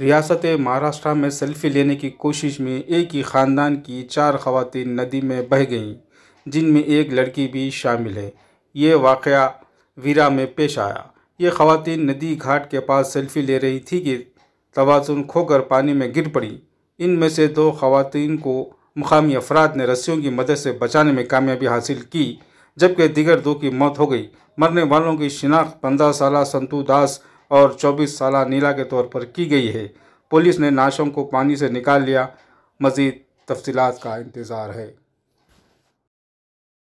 रियासत महाराष्ट्र में सेल्फी लेने की कोशिश में एक ही ख़ानदान की चार खातन नदी में बह गईं जिनमें एक लड़की भी शामिल है ये वाक़ वीरा में पेश आया ये खातन नदी घाट के पास सेल्फी ले रही थी कि तोज़ुन खोकर पानी में गिर पड़ी इनमें से दो खवतान को मुकामी अफराद ने रस्सी की मदद से बचाने में कामयाबी हासिल की जबकि दिगर दो की मौत हो गई मरने वालों की शिनाख्त पंद्रह साल संतू दास और 24 साल नीला के तौर पर की गई है पुलिस ने नाशों को पानी से निकाल लिया मज़ीद तफसीत का इंतज़ार है